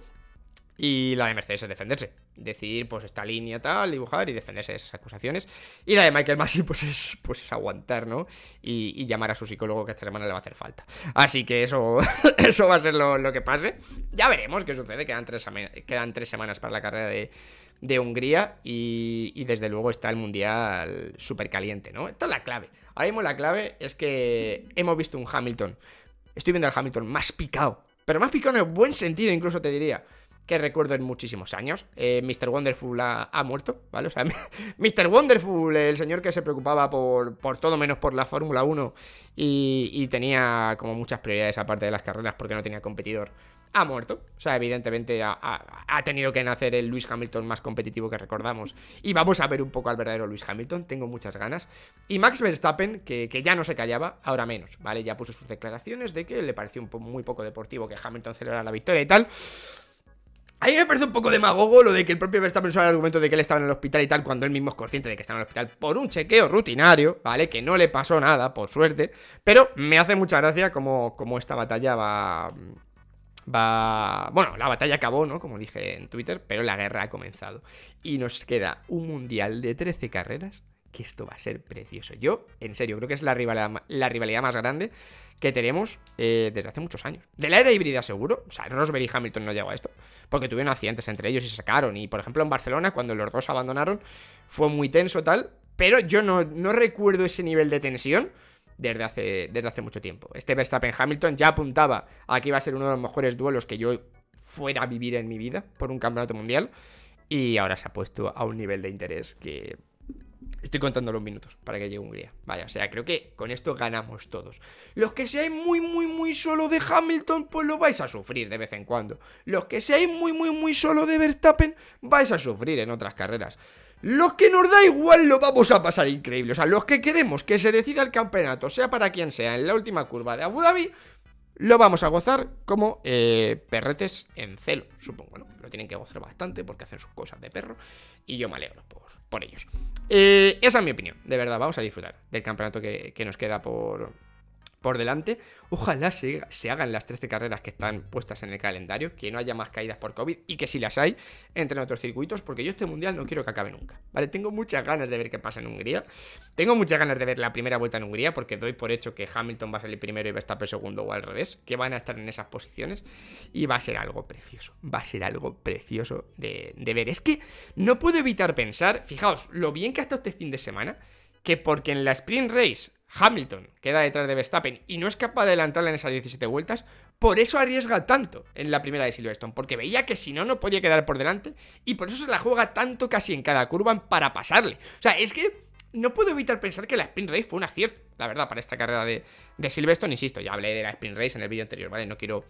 S1: Y la de Mercedes es defenderse. Decir, pues esta línea tal, dibujar y defenderse de esas acusaciones. Y la de Michael Massey, pues es, pues es aguantar, ¿no? Y, llamar a su psicólogo que esta semana le va a hacer falta. Así que eso, eso va a ser lo, que pase. Ya veremos qué sucede. Quedan tres, quedan tres semanas para la carrera de, Hungría. Y, y, desde luego está el mundial súper caliente, ¿no? Esta es la clave. Ahora mismo la clave es que hemos visto un Hamilton. Estoy viendo al Hamilton más picado. Pero más picado en el buen sentido, incluso te diría que recuerdo en muchísimos años. Eh, Mr. Wonderful ha, muerto, ¿vale? O sea, Mr. Wonderful, el señor que se preocupaba por, por todo menos por la Fórmula 1 y, tenía como muchas prioridades aparte de las carreras porque no tenía competidor, ha muerto. O sea, evidentemente ha, tenido que nacer el Luis Hamilton más competitivo que recordamos. Y vamos a ver un poco al verdadero Luis Hamilton, tengo muchas ganas. Y Max Verstappen, que, que ya no se callaba, ahora menos, ¿vale? Ya puso sus declaraciones de que le pareció un muy poco deportivo que Hamilton celebrara la victoria y tal. Ahí me parece un poco demagogo lo de que el propio Verstappen usara el argumento de que él estaba en el hospital y tal, cuando él mismo es consciente de que estaba en el hospital por un chequeo rutinario, ¿vale? Que no le pasó nada, por suerte. Pero me hace mucha gracia como, esta batalla va. Va. Bueno, la batalla acabó, ¿no? Como dije en Twitter, pero la guerra ha comenzado. Y nos queda un mundial de 13 carreras que esto va a ser precioso. Yo, en serio, creo que es la rivalidad más grande que tenemos eh, desde hace muchos años. De la era híbrida seguro, o sea, Rosberg y Hamilton no llegó a esto, porque tuvieron accidentes entre ellos y se sacaron. Y por ejemplo en Barcelona, cuando los dos abandonaron, fue muy tenso tal, pero yo no, recuerdo ese nivel de tensión desde hace, desde hace mucho tiempo. Este Verstappen-Hamilton ya apuntaba a que iba a ser uno de los mejores duelos que yo fuera a vivir en mi vida por un campeonato mundial. Y ahora se ha puesto a un nivel de interés que Estoy contando los minutos para que llegue un Hungría. Vaya, o sea, creo que con esto ganamos todos. Los que seáis muy, muy, muy solo de Hamilton, pues lo vais a sufrir de vez en cuando. Los que seáis muy, muy, muy solo de Verstappen, vais a sufrir en otras carreras. Los que nos da igual lo vamos a pasar increíble. O sea, los que queremos que se decida el campeonato, sea para quien sea, en la última curva de Abu Dhabi, lo vamos a gozar como eh, perretes en celo, supongo, ¿no? Lo tienen que gozar bastante porque hacen sus cosas de perro. Y yo me alegro, por ellos. Eh, esa es mi opinión, de verdad, vamos a disfrutar del campeonato que nos queda por, por delante. Ojalá se, hagan las 13 carreras que están puestas en el calendario, que no haya más caídas por COVID y que si las hay, entren otros circuitos, porque yo este mundial no quiero que acabe nunca. ¿Vale? Tengo muchas ganas de ver qué pasa en Hungría. Tengo muchas ganas de ver la primera vuelta en Hungría, porque doy por hecho que Hamilton va a salir primero y Verstappen segundo o al revés, que van a estar en esas posiciones y va a ser algo precioso. Va a ser algo precioso de, de ver. Es que no puedo evitar pensar, fijaos, lo bien que ha estado este fin de semana, que porque en la Sprint Race Hamilton queda detrás de Verstappen y no es capaz de adelantarle en esas 17 vueltas, por eso arriesga tanto en la primera de Silverstone, porque veía que si no, no podía quedar por delante y por eso se la juega tanto casi en cada curva para pasarle. O sea, es que no puedo evitar pensar que la Sprint Race fue un acierto, la verdad, para esta carrera de, de Silverstone, insisto, ya hablé de la Sprint Race en el vídeo anterior, ¿vale? No quiero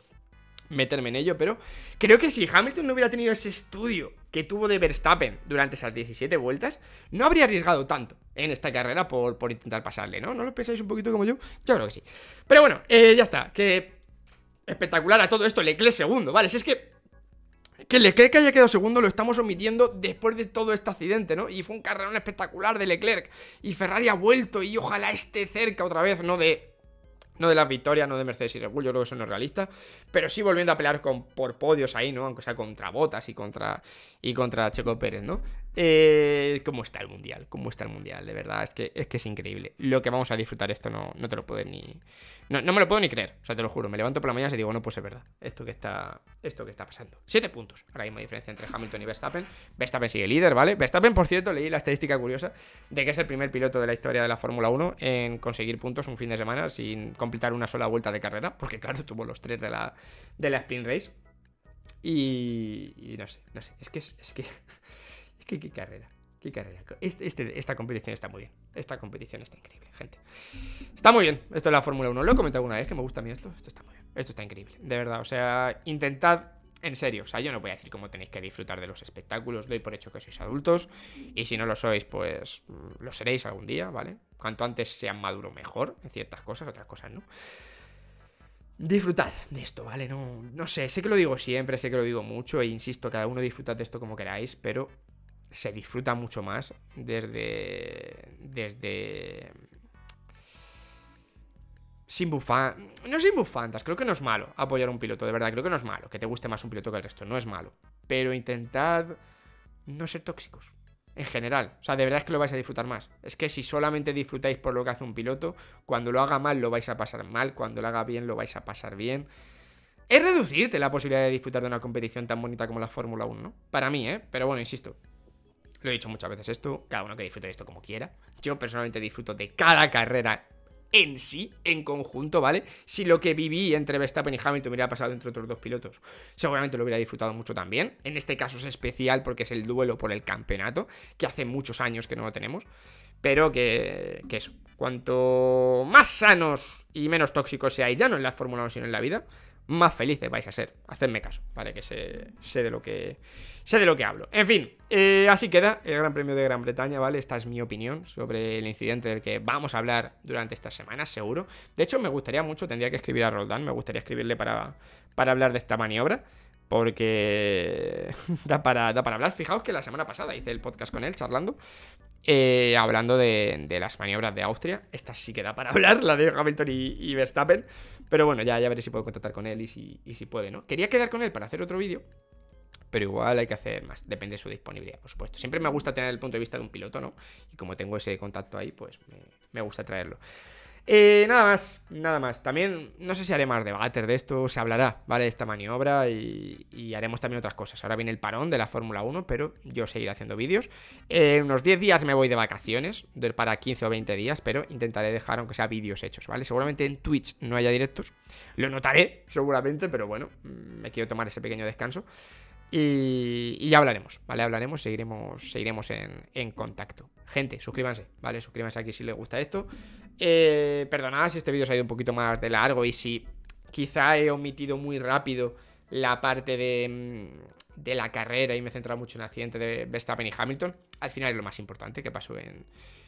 S1: meterme en ello, pero creo que si Hamilton no hubiera tenido ese estudio que tuvo de Verstappen durante esas 17 vueltas, no habría arriesgado tanto en esta carrera por, por intentar pasarle, ¿no? ¿No lo pensáis un poquito como yo? Yo creo que sí. Pero bueno, eh, ya está, que espectacular a todo esto, Leclerc segundo, ¿vale? Si es que que Leclerc haya quedado segundo lo estamos omitiendo después de todo este accidente, ¿no? Y fue un carrerón espectacular de Leclerc. Y Ferrari ha vuelto y ojalá esté cerca otra vez, ¿no? De no de las victorias, no de Mercedes y Red yo creo que eso no es realista, pero sí volviendo a pelear con, por podios ahí, ¿no? Aunque sea contra Botas y contra, y contra Checo Pérez, ¿no? Eh, ¿Cómo está el mundial? ¿Cómo está el mundial? De verdad, es que es, que es increíble. Lo que vamos a disfrutar esto no, no te lo puedo ni. No, me lo puedo ni creer. O sea, te lo juro. Me levanto por la mañana y digo, no, pues es verdad. Esto que está, esto que está pasando. Siete puntos. Ahora mismo diferencia entre Hamilton y Verstappen. Verstappen sigue líder, ¿vale? Verstappen, por cierto, leí la estadística curiosa de que es el primer piloto de la historia de la Fórmula 1 en conseguir puntos un fin de semana sin completar una sola vuelta de carrera. Porque, claro, tuvo los tres de la, de la Sprint Race. Y, y no sé, no sé. Es que es que qué, carrera. Qué carrera. Este, este, esta competición está muy bien. Esta competición está increíble, gente. Está muy bien. Esto es la Fórmula 1. Lo he comentado alguna vez que me gusta a mí esto. Esto está muy bien. Esto está increíble. De verdad. O sea, intentad. En serio, o sea, yo no voy a decir cómo tenéis que disfrutar de los espectáculos, doy por hecho que sois adultos, y si no lo sois, pues mm, lo seréis algún día, ¿vale? Cuanto antes sean maduro mejor, en ciertas cosas, otras cosas no disfrutad de esto, ¿vale? No, no sé, sé que lo digo siempre, sé que lo digo mucho e insisto, cada uno disfrutad de esto como queráis, pero se disfruta mucho más desde. desde. Sin bufandas. No sin bufandas, creo que no es malo apoyar a un piloto, de verdad, creo que no es malo. Que te guste más un piloto que el resto, no es malo. Pero intentad no ser tóxicos. En general. O sea, de verdad es que lo vais a disfrutar más. Es que si solamente disfrutáis por lo que hace un piloto, cuando lo haga mal lo vais a pasar mal, cuando lo haga bien lo vais a pasar bien. Es reducirte la posibilidad de disfrutar de una competición tan bonita como la Fórmula 1, ¿no? Para mí, ¿eh? Pero bueno, insisto, lo he dicho muchas veces esto, cada uno que disfrute de esto como quiera. Yo personalmente disfruto de cada carrera en sí, en conjunto, ¿vale? Si lo que viví entre Verstappen y Hamilton hubiera pasado entre otros dos pilotos, seguramente lo hubiera disfrutado mucho también. En este caso es especial porque es el duelo por el campeonato, que hace muchos años que no lo tenemos. Pero que, que cuanto más sanos y menos tóxicos seáis, ya no en la Fórmula 1, sino en la vida, más felices vais a ser. Hacedme caso, ¿vale? Que sé, sé de lo que. Sé de lo que hablo. En fin, eh, así queda el Gran Premio de Gran Bretaña, ¿vale? Esta es mi opinión sobre el incidente del que vamos a hablar durante esta semana, seguro. De hecho, me gustaría mucho, tendría que escribir a Roldán, me gustaría escribirle para, para hablar de esta maniobra. Porque da para, para hablar. Fijaos que la semana pasada hice el podcast con él charlando. Eh, hablando de, las maniobras de Austria. Esta sí que da para hablar, la de Hamilton y Verstappen. Pero bueno, ya, ya veré si puedo contactar con él y si, y si puede, ¿no? Quería quedar con él para hacer otro vídeo, pero igual hay que hacer más, depende de su disponibilidad, por supuesto. Siempre me gusta tener el punto de vista de un piloto, ¿no? Y como tengo ese contacto ahí, pues me, me gusta traerlo. Eh, nada más, nada más. También no sé si haré más debates de esto, se hablará, ¿vale? De Esta maniobra y, haremos también otras cosas. Ahora viene el parón de la Fórmula 1, pero yo seguiré haciendo vídeos. Eh, en unos 10 días me voy de vacaciones, para 15 o 20 días, pero intentaré dejar, aunque sea vídeos hechos, ¿vale? Seguramente en Twitch no haya directos, lo notaré seguramente, pero bueno, mm, me quiero tomar ese pequeño descanso. Y, ya hablaremos, ¿vale? Hablaremos, seguiremos, seguiremos en, contacto. Gente, suscríbanse, ¿vale? Suscríbanse aquí si les gusta esto. Eh, perdonad si este vídeo se ha ido un poquito más de largo y si quizá he omitido muy rápido la parte mm, de, la carrera y me he centrado mucho en el accidente de Verstappen y Hamilton. Al final es lo más importante que pasó en,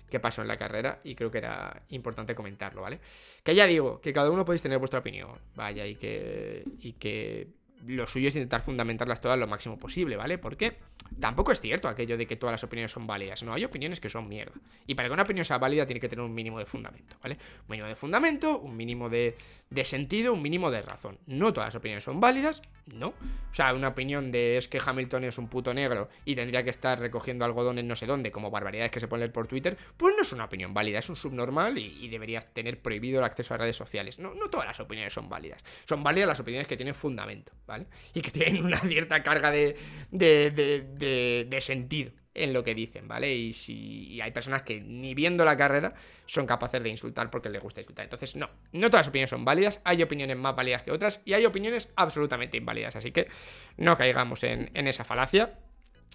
S1: que pasó en la carrera y creo que era importante comentarlo, ¿vale? Que ya digo, que cada uno podéis tener vuestra opinión, vaya, y que, y que lo suyo es intentar fundamentarlas todas lo máximo posible, ¿vale? Porque tampoco es cierto aquello de que todas las opiniones son válidas. No, hay opiniones que son mierda. Y para que una opinión sea válida tiene que tener un mínimo de fundamento, ¿vale? Un mínimo de fundamento, un mínimo de, sentido, un mínimo de razón. No todas las opiniones son válidas, no. O sea, una opinión de es que Hamilton es un puto negro y tendría que estar recogiendo algodón en no sé dónde, como barbaridades que se ponen por Twitter, pues no es una opinión válida, es un subnormal y, debería tener prohibido el acceso a redes sociales. No, no todas las opiniones son válidas. Son válidas las opiniones que tienen fundamento, ¿vale? Y que tienen una cierta carga de, de, sentido en lo que dicen, ¿vale? Y si hay personas que ni viendo la carrera son capaces de insultar porque les gusta insultar. Entonces, no, no todas las opiniones son válidas, hay opiniones más válidas que otras y hay opiniones absolutamente inválidas, así que no caigamos en, en esa falacia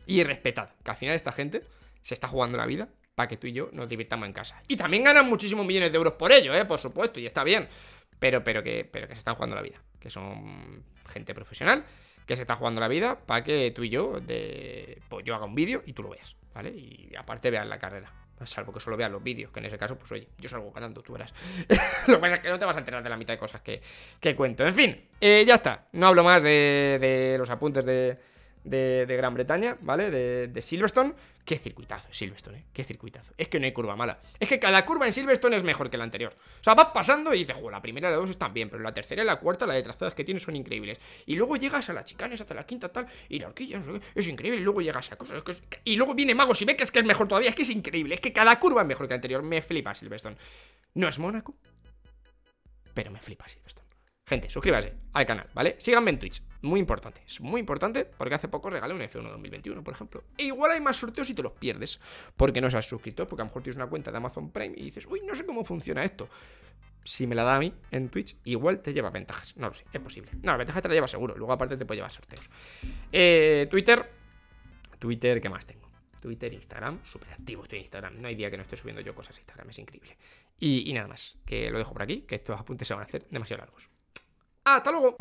S1: y respetad, que al final esta gente se está jugando la vida para que tú y yo nos divirtamos en casa. Y también ganan muchísimos millones de euros por ello, ¿eh? Por supuesto, y está bien pero, pero, que, pero que se están jugando la vida, que son gente profesional que se está jugando la vida para que tú y yo, de, pues yo haga un vídeo y tú lo veas, ¿vale? Y aparte veas la carrera. Salvo que solo veas los vídeos, que en ese caso, pues oye, yo salgo ganando, tú verás. lo que pasa es que no te vas a enterar de la mitad de cosas que, que cuento. En fin, eh, ya está. No hablo más de, de los apuntes de, de, Gran Bretaña, ¿vale? De, Silverstone. Qué circuitazo, Silverstone, ¿eh? Qué circuitazo. Es que no hay curva mala. Es que cada curva en Silverstone es mejor que la anterior. O sea, vas pasando y dices, juego, la primera y la dos están bien, pero la tercera y la cuarta, la de trazadas que tienes son increíbles. Y luego llegas a la chicanes hasta la quinta tal, y la horquilla, es increíble. Y luego llegas a cosas. y luego viene Magos y ve que es que es mejor todavía. Es que es increíble. Es que cada curva es mejor que la anterior. Me flipa Silverstone. No es Mónaco, pero me flipa Silverstone. Gente, suscríbase al canal, ¿vale? Síganme en Twitch, muy importante, es muy importante porque hace poco regalé un F1 2021, por ejemplo. E igual hay más sorteos y te los pierdes porque no seas suscrito, porque a lo mejor tienes una cuenta de Amazon Prime y dices, uy, no sé cómo funciona esto. Si me la da a mí en Twitch, igual te lleva ventajas. No lo sé, es posible. No, la ventaja te la lleva seguro. Luego, aparte, te puede llevar sorteos. Eh, Twitter. Twitter, ¿qué más tengo? Twitter, Instagram, súper activo estoy en Instagram. No hay día que no esté subiendo yo cosas a Instagram, es increíble. Y, y nada más, que lo dejo por aquí, que estos apuntes se van a hacer demasiado largos. ¡Hasta luego!